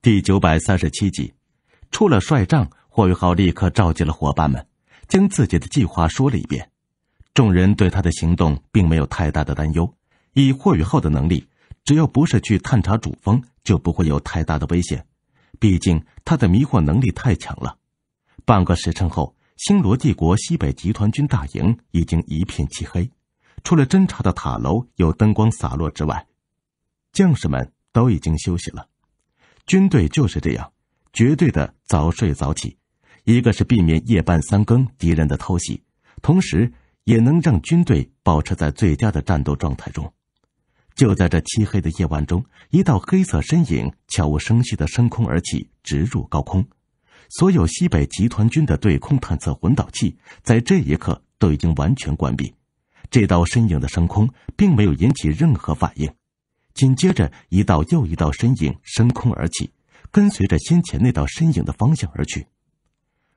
第九百三十七集，出了帅帐，霍雨浩立刻召集了伙伴们，将自己的计划说了一遍。众人对他的行动并没有太大的担忧，以霍雨浩的能力，只要不是去探查主峰，就不会有太大的危险。毕竟他的迷惑能力太强了。半个时辰后，星罗帝国西北集团军大营已经一片漆黑，除了侦察的塔楼有灯光洒落之外，将士们都已经休息了。军队就是这样，绝对的早睡早起，一个是避免夜半三更敌人的偷袭，同时也能让军队保持在最佳的战斗状态中。就在这漆黑的夜晚中，一道黑色身影悄无声息的升空而起，直入高空。所有西北集团军的对空探测混导器在这一刻都已经完全关闭。这道身影的升空并没有引起任何反应。紧接着，一道又一道身影升空而起，跟随着先前那道身影的方向而去。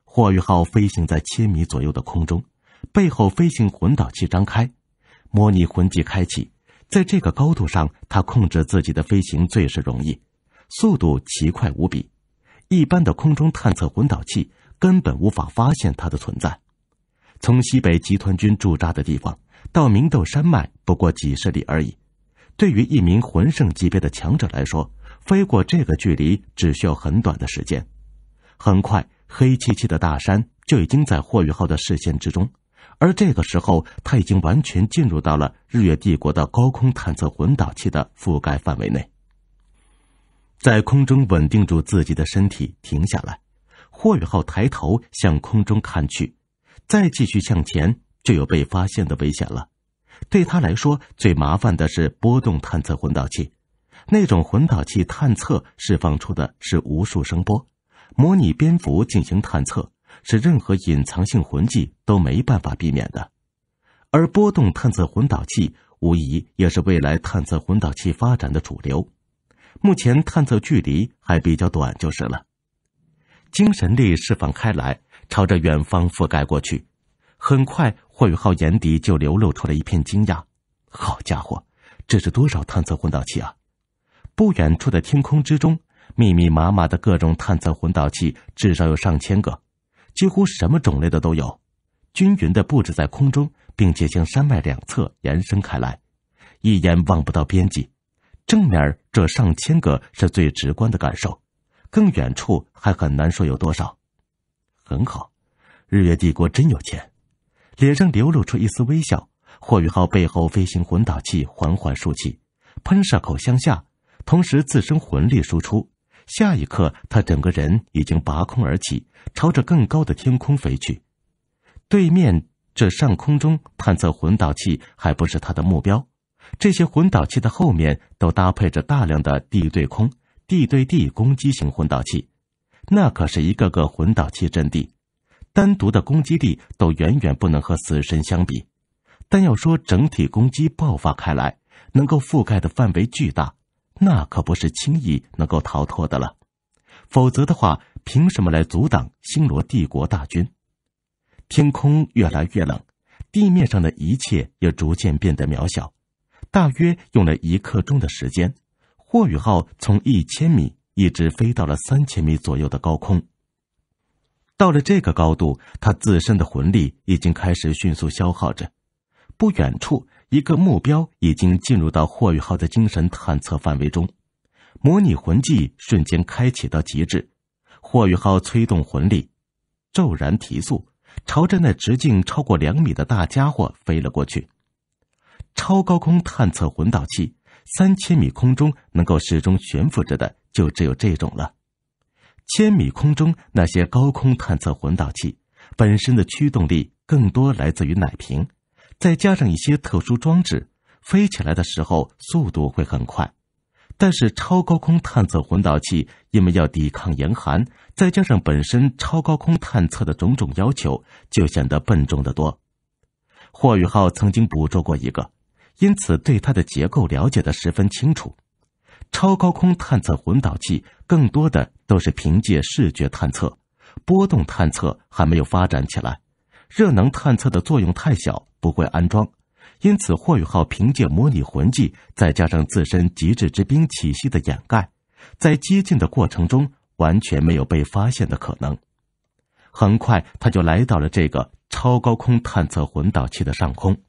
霍玉浩飞行在千米左右的空中，背后飞行魂导器张开，模拟魂技开启。在这个高度上，他控制自己的飞行最是容易，速度奇快无比。一般的空中探测魂导器根本无法发现它的存在。从西北集团军驻扎的地方到明斗山脉，不过几十里而已。对于一名魂圣级别的强者来说，飞过这个距离只需要很短的时间。很快，黑漆漆的大山就已经在霍雨浩的视线之中，而这个时候，他已经完全进入到了日月帝国的高空探测混导器的覆盖范围内。在空中稳定住自己的身体，停下来，霍雨浩抬头向空中看去，再继续向前，就有被发现的危险了。对他来说，最麻烦的是波动探测混导器，那种混导器探测释放出的是无数声波，模拟蝙蝠进行探测，是任何隐藏性魂技都没办法避免的。而波动探测混导器无疑也是未来探测混导器发展的主流。目前探测距离还比较短，就是了。精神力释放开来，朝着远方覆盖过去。很快，霍宇浩眼底就流露出了一片惊讶。好家伙，这是多少探测混导器啊！不远处的天空之中，密密麻麻的各种探测混导器至少有上千个，几乎什么种类的都有，均匀的布置在空中，并且向山脉两侧延伸开来，一眼望不到边际。正面这上千个是最直观的感受，更远处还很难说有多少。很好，日月帝国真有钱。脸上流露出一丝微笑，霍宇浩背后飞行魂导器缓缓竖起，喷射口向下，同时自身魂力输出。下一刻，他整个人已经拔空而起，朝着更高的天空飞去。对面这上空中探测魂导器还不是他的目标，这些魂导器的后面都搭配着大量的地对空、地对地攻击型魂导器，那可是一个个魂导器阵地。单独的攻击力都远远不能和死神相比，但要说整体攻击爆发开来，能够覆盖的范围巨大，那可不是轻易能够逃脱的了。否则的话，凭什么来阻挡星罗帝国大军？天空越来越冷，地面上的一切也逐渐变得渺小。大约用了一刻钟的时间，霍雨浩从一千米一直飞到了三千米左右的高空。到了这个高度，他自身的魂力已经开始迅速消耗着。不远处，一个目标已经进入到霍雨浩的精神探测范围中。模拟魂技瞬间开启到极致，霍雨浩催动魂力，骤然提速，朝着那直径超过两米的大家伙飞了过去。超高空探测魂导器，三千米空中能够始终悬浮着的，就只有这种了。千米空中那些高空探测混导器本身的驱动力更多来自于奶瓶，再加上一些特殊装置，飞起来的时候速度会很快。但是超高空探测混导器因为要抵抗严寒，再加上本身超高空探测的种种要求，就显得笨重得多。霍宇浩曾经捕捉过一个，因此对它的结构了解的十分清楚。超高空探测混导器更多的。都是凭借视觉探测，波动探测还没有发展起来，热能探测的作用太小，不会安装。因此，霍宇浩凭借模拟魂技，再加上自身极致之冰气息的掩盖，在接近的过程中完全没有被发现的可能。很快，他就来到了这个超高空探测魂导器的上空，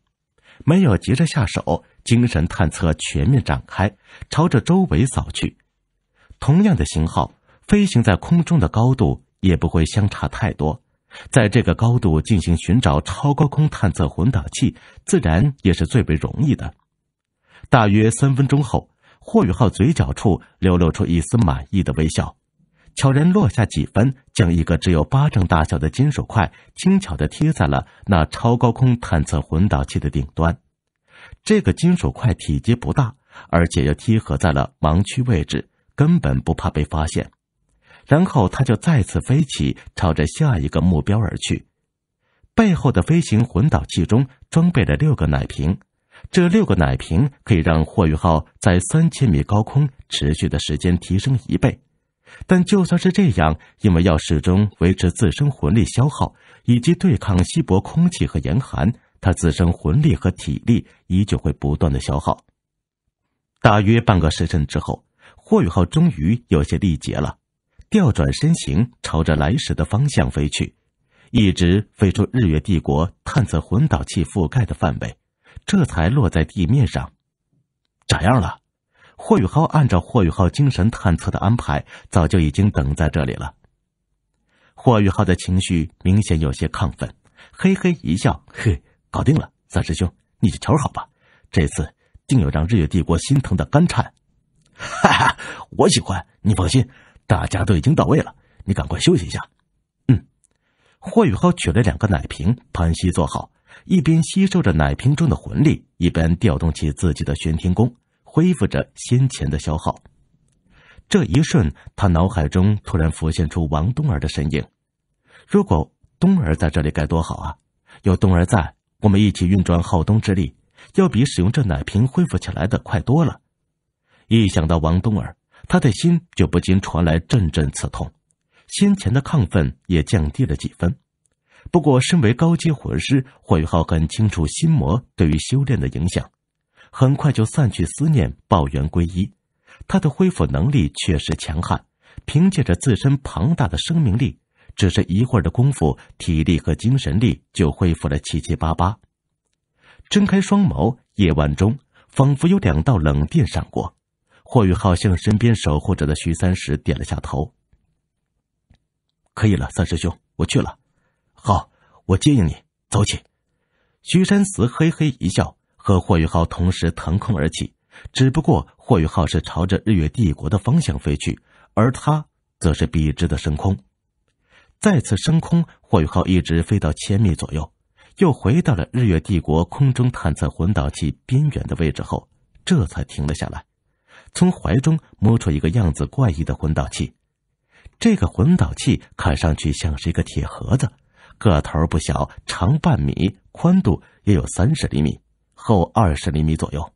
没有急着下手，精神探测全面展开，朝着周围扫去。同样的型号。飞行在空中的高度也不会相差太多，在这个高度进行寻找超高空探测混导器，自然也是最为容易的。大约三分钟后，霍宇浩嘴角处流露出一丝满意的微笑，悄然落下几分，将一个只有巴掌大小的金属块轻巧地贴在了那超高空探测混导器的顶端。这个金属块体积不大，而且又贴合在了盲区位置，根本不怕被发现。然后他就再次飞起，朝着下一个目标而去。背后的飞行魂导器中装备了六个奶瓶，这六个奶瓶可以让霍雨浩在三千米高空持续的时间提升一倍。但就算是这样，因为要始终维持自身魂力消耗，以及对抗稀薄空气和严寒，他自身魂力和体力依旧会不断的消耗。大约半个时辰之后，霍雨浩终于有些力竭了。调转身形，朝着来时的方向飞去，一直飞出日月帝国探测混导器覆盖的范围，这才落在地面上。咋样了？霍宇浩按照霍宇浩精神探测的安排，早就已经等在这里了。霍宇浩的情绪明显有些亢奋，嘿嘿一笑：“嘿，搞定了，三师兄，你就瞧好吧，这次定有让日月帝国心疼的干颤。”哈哈，我喜欢，你放心。大家都已经到位了，你赶快休息一下。嗯，霍宇浩取了两个奶瓶，盘膝坐好，一边吸收着奶瓶中的魂力，一边调动起自己的玄天功，恢复着先前的消耗。这一瞬，他脑海中突然浮现出王冬儿的身影。如果冬儿在这里该多好啊！有冬儿在，我们一起运转浩东之力，要比使用这奶瓶恢复起来的快多了。一想到王冬儿，他的心就不禁传来阵阵刺痛，先前的亢奋也降低了几分。不过，身为高阶魂师，霍雨浩很清楚心魔对于修炼的影响，很快就散去思念，抱元归一。他的恢复能力确实强悍，凭借着自身庞大的生命力，只是一会儿的功夫，体力和精神力就恢复了七七八八。睁开双眸，夜晚中仿佛有两道冷电闪过。霍宇浩向身边守护着的徐三石点了下头。可以了，三师兄，我去了。好，我接应你，走起。徐三石嘿嘿一笑，和霍宇浩同时腾空而起。只不过霍宇浩是朝着日月帝国的方向飞去，而他则是笔直的升空。再次升空，霍宇浩一直飞到千米左右，又回到了日月帝国空中探测混导器边缘的位置后，这才停了下来。从怀中摸出一个样子怪异的混导器，这个混导器看上去像是一个铁盒子，个头不小，长半米，宽度也有三十厘米，厚二十厘米左右。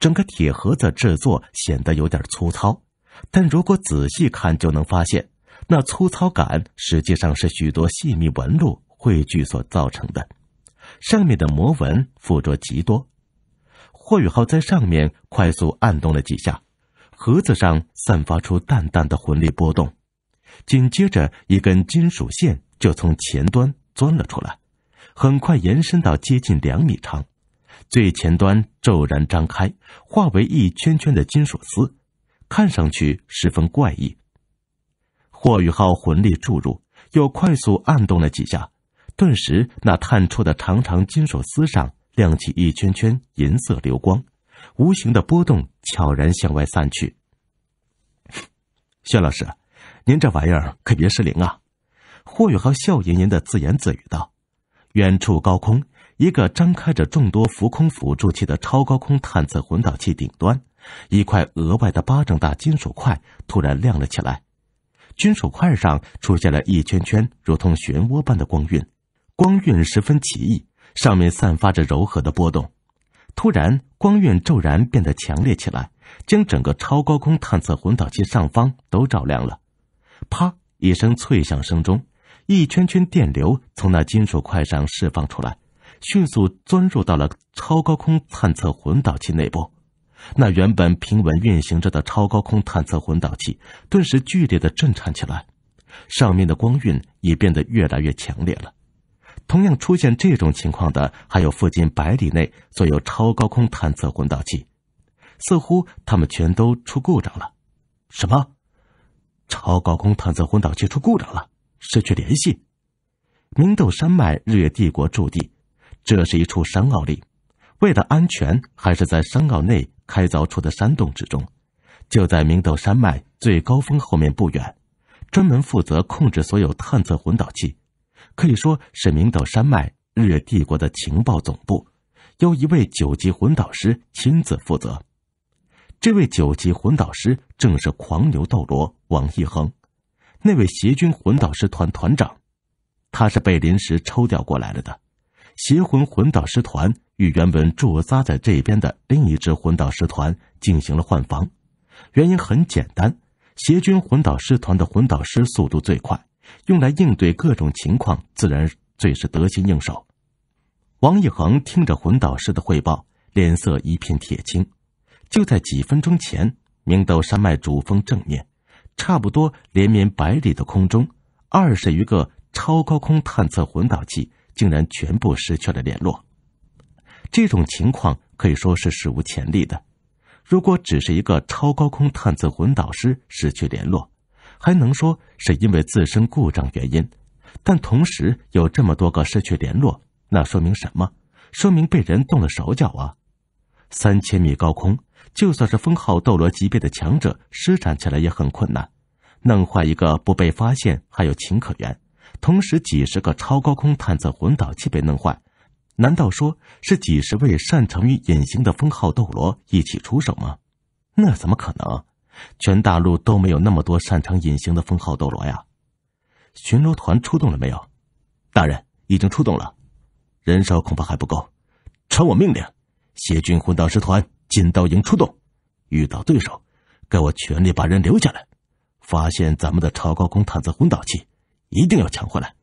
整个铁盒子制作显得有点粗糙，但如果仔细看就能发现，那粗糙感实际上是许多细密纹路汇聚所造成的，上面的魔纹附着极多。霍雨浩在上面快速按动了几下，盒子上散发出淡淡的魂力波动，紧接着一根金属线就从前端钻了出来，很快延伸到接近两米长，最前端骤然张开，化为一圈圈的金属丝，看上去十分怪异。霍雨浩魂力注入，又快速按动了几下，顿时那探出的长长金属丝上。亮起一圈圈银色流光，无形的波动悄然向外散去。薛老师，您这玩意儿可别失灵啊！霍宇浩笑吟吟的自言自语道。远处高空，一个张开着众多浮空辅助器的超高空探测混导器顶端，一块额外的巴掌大金属块突然亮了起来，金属块上出现了一圈圈如同漩涡般的光晕，光晕十分奇异。上面散发着柔和的波动，突然，光晕骤然变得强烈起来，将整个超高空探测混导器上方都照亮了。啪一声脆响声中，一圈圈电流从那金属块上释放出来，迅速钻入到了超高空探测混导器内部。那原本平稳运行着的超高空探测混导器顿时剧烈的震颤起来，上面的光晕也变得越来越强烈了。同样出现这种情况的，还有附近百里内所有超高空探测混导器，似乎他们全都出故障了。什么？超高空探测混导器出故障了，失去联系？明斗山脉日月帝国驻地，这是一处山坳里，为了安全，还是在山坳内开凿出的山洞之中。就在明斗山脉最高峰后面不远，专门负责控制所有探测混导器。可以说是明岛山脉日月帝国的情报总部，由一位九级魂导师亲自负责。这位九级魂导师正是狂牛斗罗王一恒，那位邪军魂导师团团长。他是被临时抽调过来了的。邪魂魂导师团与原本驻扎在这边的另一支魂导师团进行了换防。原因很简单，邪军魂导师团的魂导师速度最快。用来应对各种情况，自然最是得心应手。王一恒听着魂导师的汇报，脸色一片铁青。就在几分钟前，明斗山脉主峰正面，差不多连绵百里的空中，二十余个超高空探测魂导器竟然全部失去了联络。这种情况可以说是史无前例的。如果只是一个超高空探测魂导师失去联络，还能说是因为自身故障原因，但同时有这么多个失去联络，那说明什么？说明被人动了手脚啊！三千米高空，就算是封号斗罗级别的强者施展起来也很困难，弄坏一个不被发现还有情可原。同时几十个超高空探测魂导器被弄坏，难道说是几十位擅长于隐形的封号斗罗一起出手吗？那怎么可能？全大陆都没有那么多擅长隐形的封号斗罗呀！巡逻团出动了没有？大人已经出动了，人手恐怕还不够。传我命令，协军混导师团金刀营出动。遇到对手，给我全力把人留下来。发现咱们的超高空探测混导器，一定要抢回来。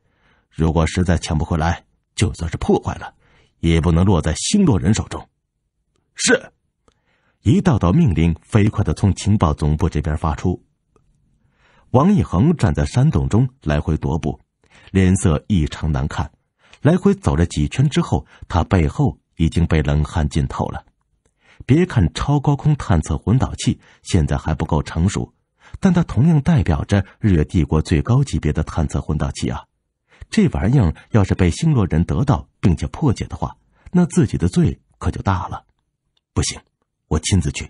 如果实在抢不回来，就算是破坏了，也不能落在星落人手中。是。一道道命令飞快的从情报总部这边发出。王一恒站在山洞中来回踱步，脸色异常难看。来回走了几圈之后，他背后已经被冷汗浸透了。别看超高空探测混导器现在还不够成熟，但它同样代表着日月帝国最高级别的探测混导器啊！这玩意儿要是被星罗人得到并且破解的话，那自己的罪可就大了。不行！我亲自去。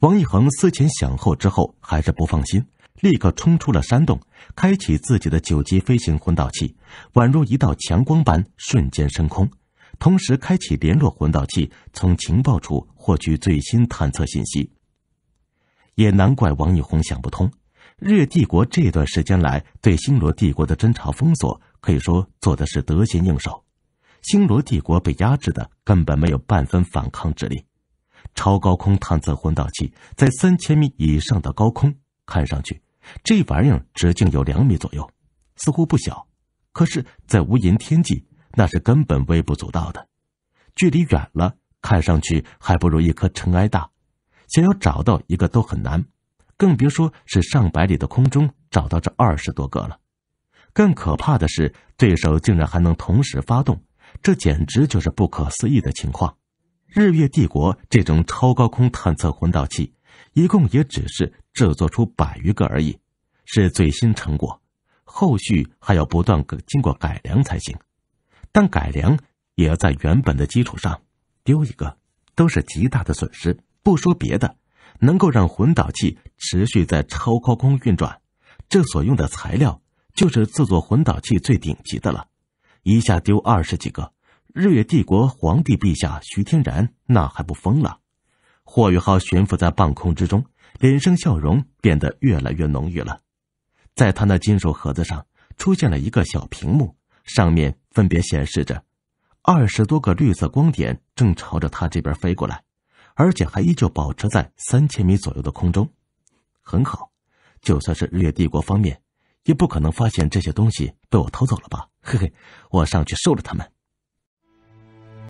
王一恒思前想后之后，还是不放心，立刻冲出了山洞，开启自己的九级飞行魂导器，宛如一道强光般瞬间升空，同时开启联络魂导器，从情报处获取最新探测信息。也难怪王一恒想不通，日帝国这段时间来对星罗帝国的侦查封锁，可以说做的是得心应手，星罗帝国被压制的根本没有半分反抗之力。超高空探测混导器在三千米以上的高空，看上去这玩意儿直径有两米左右，似乎不小。可是，在无垠天际，那是根本微不足道的。距离远了，看上去还不如一颗尘埃大。想要找到一个都很难，更别说是上百里的空中找到这二十多个了。更可怕的是，对手竟然还能同时发动，这简直就是不可思议的情况。日月帝国这种超高空探测混导器，一共也只是制作出百余个而已，是最新成果，后续还要不断经过改良才行。但改良也要在原本的基础上，丢一个都是极大的损失。不说别的，能够让混导器持续在超高空运转，这所用的材料就是制作混导器最顶级的了，一下丢二十几个。日月帝国皇帝陛下徐天然，那还不疯了？霍宇浩悬浮在半空之中，脸上笑容变得越来越浓郁了。在他那金属盒子上出现了一个小屏幕，上面分别显示着二十多个绿色光点，正朝着他这边飞过来，而且还依旧保持在三千米左右的空中。很好，就算是日月帝国方面，也不可能发现这些东西被我偷走了吧？嘿嘿，我上去收了他们。